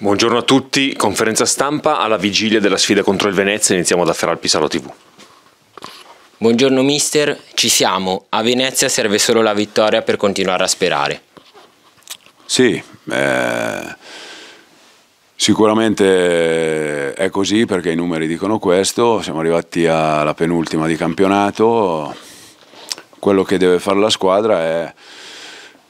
Buongiorno a tutti, conferenza stampa alla vigilia della sfida contro il Venezia, iniziamo da Ferral Pisalo TV. Buongiorno mister, ci siamo, a Venezia serve solo la vittoria per continuare a sperare. Sì, eh, sicuramente è così perché i numeri dicono questo, siamo arrivati alla penultima di campionato, quello che deve fare la squadra è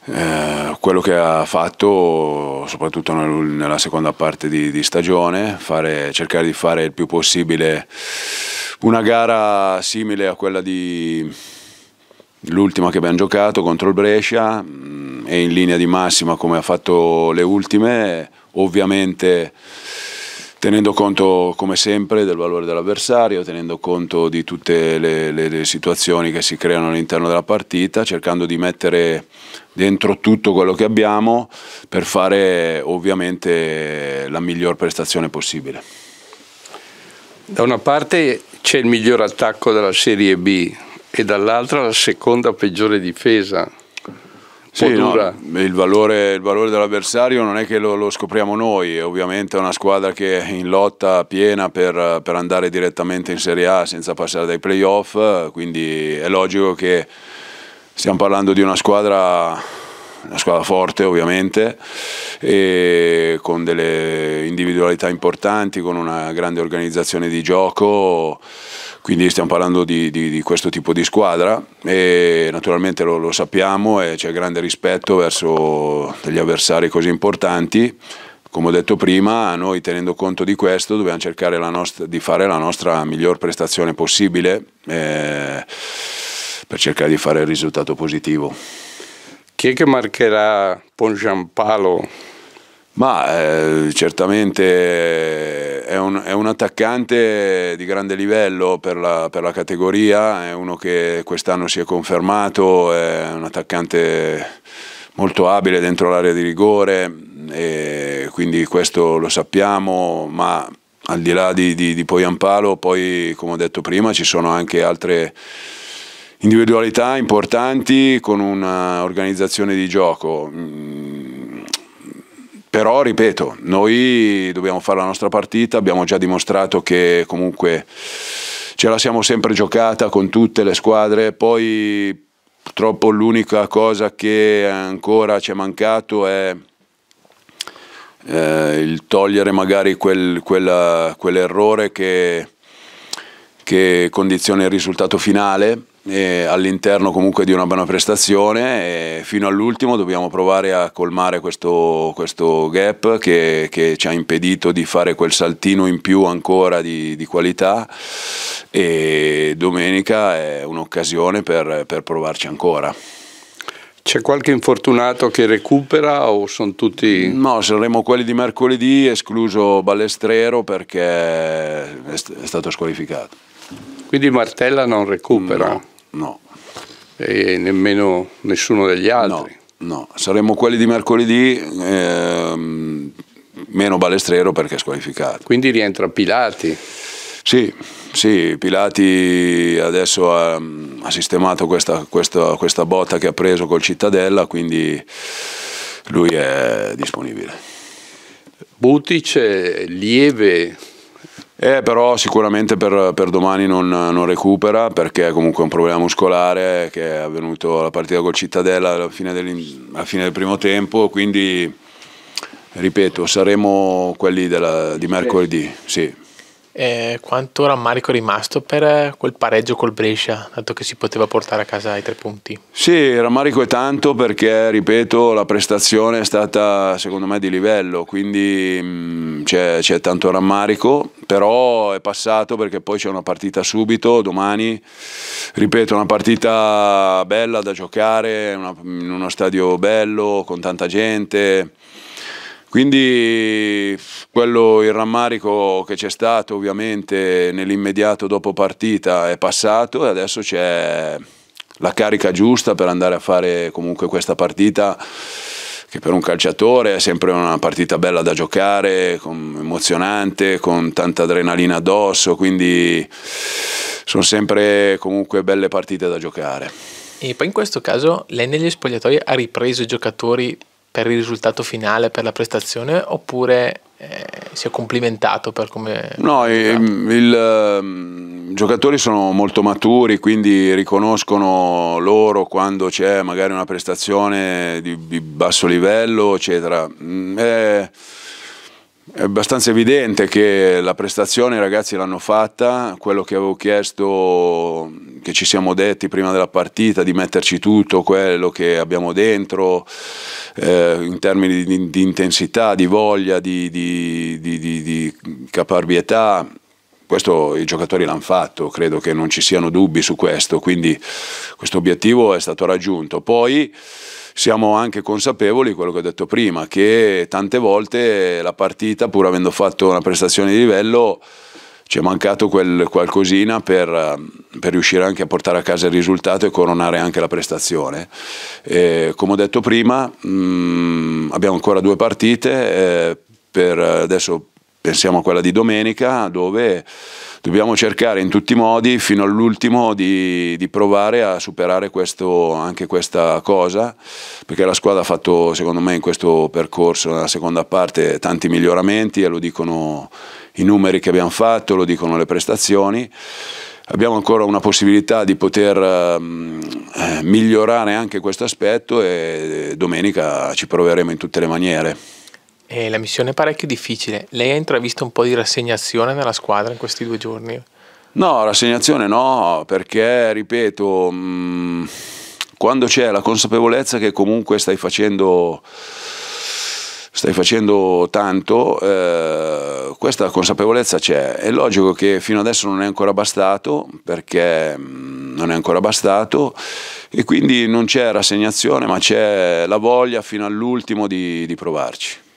eh, quello che ha fatto soprattutto nella seconda parte di, di stagione, fare, cercare di fare il più possibile una gara simile a quella di l'ultima che abbiamo giocato contro il Brescia mm, e in linea di massima come ha fatto le ultime, ovviamente tenendo conto come sempre del valore dell'avversario, tenendo conto di tutte le, le, le situazioni che si creano all'interno della partita, cercando di mettere dentro tutto quello che abbiamo per fare ovviamente la miglior prestazione possibile. Da una parte c'è il miglior attacco della Serie B e dall'altra la seconda peggiore difesa sì, no, il, valore, il, valore, dell'avversario non è che lo, lo, scopriamo noi, ovviamente è una squadra che è in lotta piena per, per andare direttamente in Serie A senza passare dai playoff, quindi è logico che stiamo parlando di una squadra una squadra forte ovviamente e con delle individualità importanti, con una grande organizzazione di gioco quindi stiamo parlando di, di, di questo tipo di squadra e naturalmente lo, lo sappiamo e c'è grande rispetto verso degli avversari così importanti come ho detto prima, noi tenendo conto di questo dobbiamo cercare di fare la nostra miglior prestazione possibile eh, per cercare di fare il risultato positivo. Chi è che marcherà Pongiampalo ma eh, certamente è un, è un, attaccante di grande livello per la, per la categoria, è uno che quest'anno si è confermato, è un attaccante molto abile dentro l'area di rigore, quindi questo lo sappiamo, ma al di là di, di, di Poiampalo, poi come ho detto prima ci sono anche altre individualità importanti con un'organizzazione di gioco mm, però, ripeto, noi dobbiamo fare la nostra partita, abbiamo già dimostrato che comunque ce la siamo sempre giocata con tutte le squadre, poi purtroppo l'unica cosa che ancora ci è mancato è eh, il togliere magari quel, quell'errore che, che condiziona il risultato finale all'interno comunque di una buona prestazione e fino all'ultimo dobbiamo provare a colmare questo, questo gap che, che, ci ha impedito di fare quel saltino in più ancora di, di qualità e domenica è un'occasione per, per provarci ancora. C'è qualche infortunato che recupera o sono tutti... No, saremo quelli di mercoledì, escluso Ballestrero perché è stato squalificato. Quindi Martella non recupera? No no. E nemmeno nessuno degli altri? No, no. saremmo quelli di mercoledì, ehm, meno Balestrero perché squalificato. Quindi rientra Pilati? Sì, sì, Pilati adesso ha, mm, ha sistemato questa, questa, questa botta che ha preso col Cittadella, quindi lui è disponibile. Butic lieve eh, però sicuramente per, per domani non, non, recupera perché comunque è un problema muscolare che è avvenuto alla partita col Cittadella alla fine, alla fine del primo tempo, quindi ripeto saremo quelli della, di mercoledì. Sì. Eh, quanto rammarico è rimasto per eh, quel pareggio col Brescia, dato che si poteva portare a casa i tre punti? Sì, rammarico è tanto perché, ripeto, la prestazione è stata secondo me di livello, quindi mm, c'è tanto rammarico, però è passato perché poi c'è una partita subito, domani, ripeto, una partita bella da giocare, una, in uno stadio bello, con tanta gente quindi quello, il rammarico che c'è stato ovviamente nell'immediato dopo partita è passato e adesso c'è la carica giusta per andare a fare comunque questa partita che per un calciatore è sempre una partita bella da giocare, con, emozionante, con tanta adrenalina addosso, quindi sono sempre comunque belle partite da giocare. E poi in questo caso lei negli spogliatoi ha ripreso i giocatori per il risultato finale, per la prestazione, oppure eh, si è complimentato per come... No, ehm, i ehm, giocatori sono molto maturi, quindi riconoscono loro quando c'è magari una prestazione di, di basso livello, eccetera. Eh, è abbastanza evidente che la prestazione i ragazzi l'hanno fatta, quello che avevo chiesto, che ci siamo detti prima della partita, di metterci tutto quello che abbiamo dentro eh, in termini di, di, intensità, di voglia, di, di, di caparbietà, questo i giocatori l'hanno fatto, credo che non ci siano dubbi su questo, quindi questo obiettivo è stato raggiunto. Poi, siamo anche consapevoli di quello che ho detto prima, che tante volte la partita, pur avendo fatto una prestazione di livello, ci è mancato quel qualcosina per, per, riuscire anche a portare a casa il risultato e coronare anche la prestazione. E, come ho detto prima, mh, mm, abbiamo ancora due partite, eh, per, adesso pensiamo a quella di domenica dove dobbiamo cercare in tutti i modi fino all'ultimo di, di, provare a superare questo, anche questa cosa perché la squadra ha fatto secondo me in questo percorso nella seconda parte tanti miglioramenti e lo dicono i numeri che abbiamo fatto, lo dicono le prestazioni abbiamo ancora una possibilità di poter ehm, eh, migliorare anche questo aspetto e domenica ci proveremo in tutte le maniere. E la missione è parecchio difficile. Lei ha intravisto un po' di rassegnazione nella squadra in questi due giorni? No, rassegnazione no, perché, ripeto, mm, quando c'è la consapevolezza che comunque stai facendo stai facendo tanto, eh, questa consapevolezza c'è. È logico che fino adesso non è ancora bastato, perché mm, non è ancora bastato, e quindi non c'è rassegnazione, ma c'è la voglia fino all'ultimo di, di provarci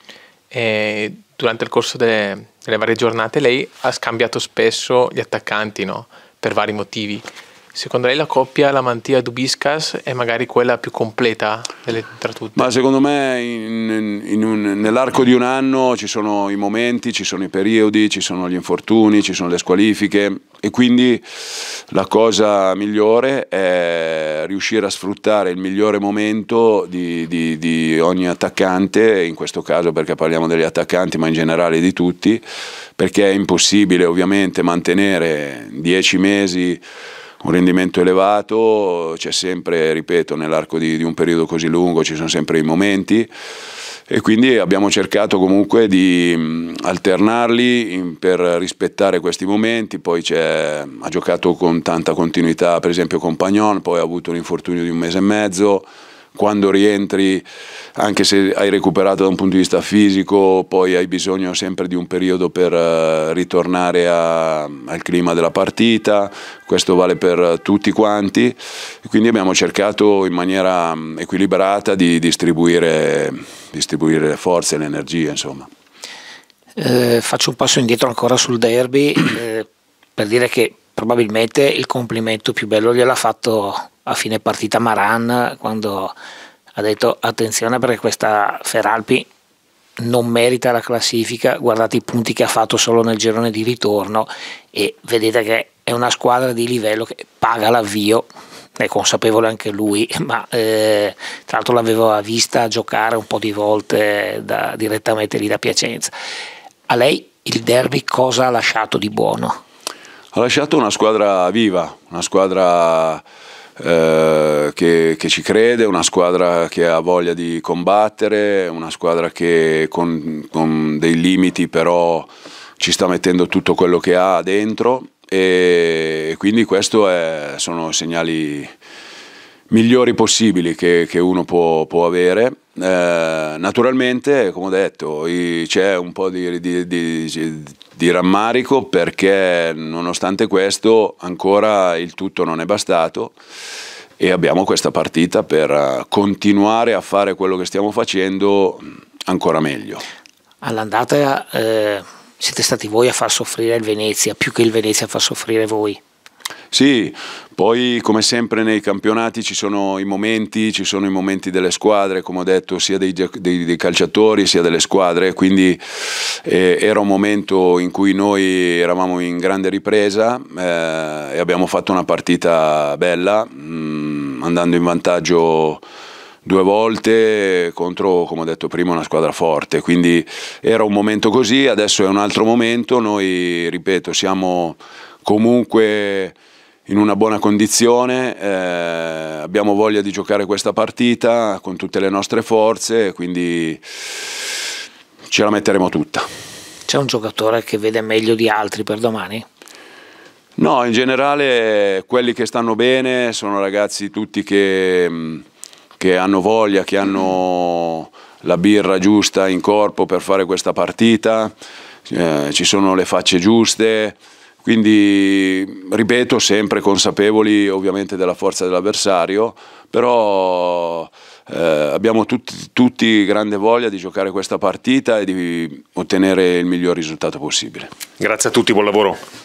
e durante il corso delle, delle varie giornate lei ha scambiato spesso gli attaccanti, no? Per vari motivi. Secondo lei la coppia la mantia Dubiscas è magari quella più completa delle, tra tutte? Ma secondo me nell'arco di un anno ci sono i momenti, ci sono i periodi, ci sono gli infortuni, ci sono le squalifiche e quindi la cosa migliore è riuscire a sfruttare il migliore momento di, di, di ogni attaccante, in questo caso perché parliamo degli attaccanti ma in generale di tutti, perché è impossibile ovviamente mantenere 10 mesi un rendimento elevato, c'è sempre, ripeto, nell'arco di, di un periodo così lungo ci sono sempre i momenti e quindi abbiamo cercato comunque di alternarli per rispettare questi momenti, poi ha giocato con tanta continuità per esempio con Pagnon, poi ha avuto un infortunio di un mese e mezzo, quando rientri, anche se hai recuperato da un punto di vista fisico, poi hai bisogno sempre di un periodo per eh, ritornare a, al clima della partita, questo vale per tutti quanti, quindi abbiamo cercato in maniera mm, equilibrata di distribuire, distribuire le forze e le energie. Insomma. Eh, faccio un passo indietro ancora sul derby eh, per dire che probabilmente il complimento più bello gliel'ha fatto a fine partita Maran quando ha detto attenzione perché questa Feralpi non merita la classifica, guardate i punti che ha fatto solo nel girone di ritorno e vedete che è una squadra di livello che paga l'avvio, è consapevole anche lui, ma eh, tra l'altro l'aveva vista giocare un po' di volte da, direttamente lì da Piacenza. A lei il derby cosa ha lasciato di buono? Ha lasciato una squadra viva, una squadra eh, che, che, ci crede, una squadra che ha voglia di combattere, una squadra che con, con dei limiti però ci sta mettendo tutto quello che ha dentro e quindi questi sono segnali migliori possibili che, che uno può, può avere. Eh, naturalmente, come ho detto, c'è un po' di, di, di, di, rammarico perché nonostante questo ancora il tutto non è bastato e abbiamo questa partita per continuare a fare quello che stiamo facendo ancora meglio. All'andata eh, siete stati voi a far soffrire il Venezia, più che il Venezia a far soffrire voi. Sì, poi come sempre nei campionati ci sono i momenti, ci sono i momenti delle squadre, come ho detto, sia dei, dei, dei calciatori sia delle squadre, quindi eh, era un momento in cui noi eravamo in grande ripresa eh, e abbiamo fatto una partita bella, mh, mm, andando in vantaggio due volte contro, come ho detto prima, una squadra forte. Quindi era un momento così, adesso è un altro momento. Noi, ripeto, siamo comunque in una buona condizione, eh, abbiamo voglia di giocare questa partita con tutte le nostre forze, quindi ce la metteremo tutta. C'è un giocatore che vede meglio di altri per domani? No, in generale quelli che stanno bene sono ragazzi tutti che, mm, che hanno voglia, che hanno la birra giusta in corpo per fare questa partita, eh, ci sono le facce giuste. Quindi, ripeto, sempre consapevoli ovviamente della forza dell'avversario, però eh, abbiamo tutti, tutti, grande voglia di giocare questa partita e di ottenere il miglior risultato possibile. Grazie a tutti, buon lavoro.